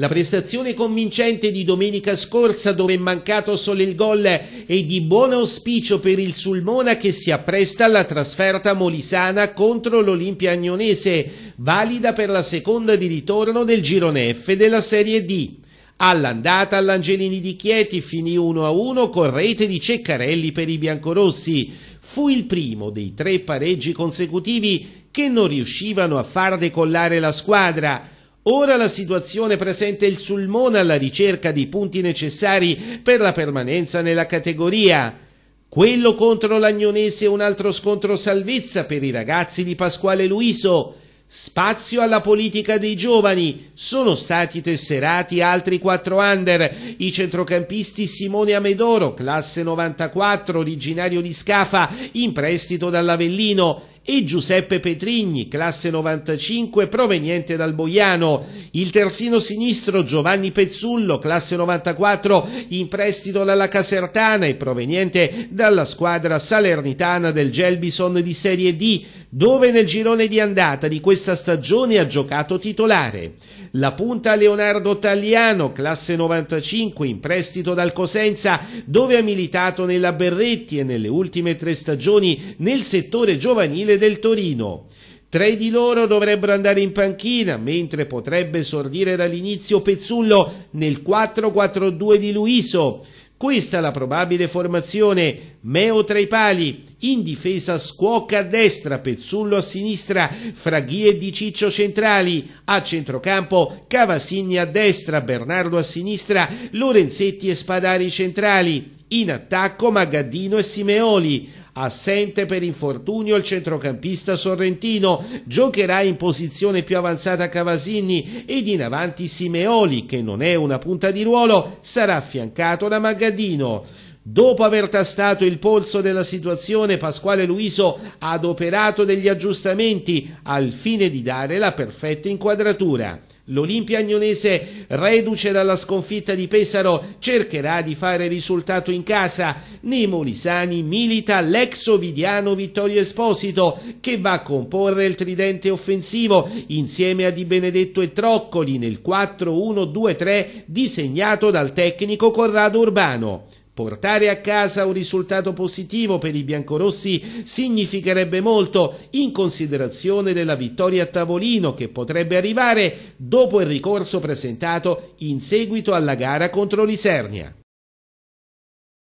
La prestazione convincente di domenica scorsa dove è mancato solo il gol è di buon auspicio per il Sulmona che si appresta alla trasferta molisana contro l'Olimpia Agnonese, valida per la seconda di ritorno del girone F della Serie D. All'andata all'Angelini di Chieti finì 1-1 con rete di Ceccarelli per i biancorossi. Fu il primo dei tre pareggi consecutivi che non riuscivano a far decollare la squadra. Ora la situazione presenta il Sulmona alla ricerca di punti necessari per la permanenza nella categoria. Quello contro l'Agnonese è un altro scontro salvezza per i ragazzi di Pasquale Luiso. Spazio alla politica dei giovani. Sono stati tesserati altri quattro under. I centrocampisti Simone Amedoro, classe 94, originario di Scafa, in prestito dall'Avellino, e Giuseppe Petrigni, classe 95, proveniente dal Boiano. Il terzino sinistro Giovanni Pezzullo, classe 94, in prestito dalla Casertana e proveniente dalla squadra salernitana del Gelbison di Serie D, dove nel girone di andata di questa stagione ha giocato titolare. La punta Leonardo Tagliano, classe 95, in prestito dal Cosenza, dove ha militato nella Berretti e nelle ultime tre stagioni nel settore giovanile femminile del Torino. Tre di loro dovrebbero andare in panchina, mentre potrebbe sordire dall'inizio Pezzullo nel 4-4-2 di Luiso. Questa la probabile formazione. Meo tra i pali, in difesa Scuoca a destra, Pezzullo a sinistra, Fraghi e Di Ciccio centrali, a centrocampo Cavasigni a destra, Bernardo a sinistra, Lorenzetti e Spadari centrali, in attacco Magaddino e Simeoli, Assente per infortunio il centrocampista sorrentino, giocherà in posizione più avanzata Cavasini ed in avanti Simeoli, che non è una punta di ruolo, sarà affiancato da Magadino. Dopo aver tastato il polso della situazione, Pasquale Luiso ha adoperato degli aggiustamenti al fine di dare la perfetta inquadratura. L'Olimpia Agnonese, reduce dalla sconfitta di Pesaro, cercherà di fare risultato in casa. Nei Molisani milita l'ex ovidiano Vittorio Esposito, che va a comporre il tridente offensivo insieme a Di Benedetto e Troccoli nel 4-1-2-3 disegnato dal tecnico Corrado Urbano. Portare a casa un risultato positivo per i biancorossi significherebbe molto in considerazione della vittoria a tavolino che potrebbe arrivare dopo il ricorso presentato in seguito alla gara contro l'Isernia.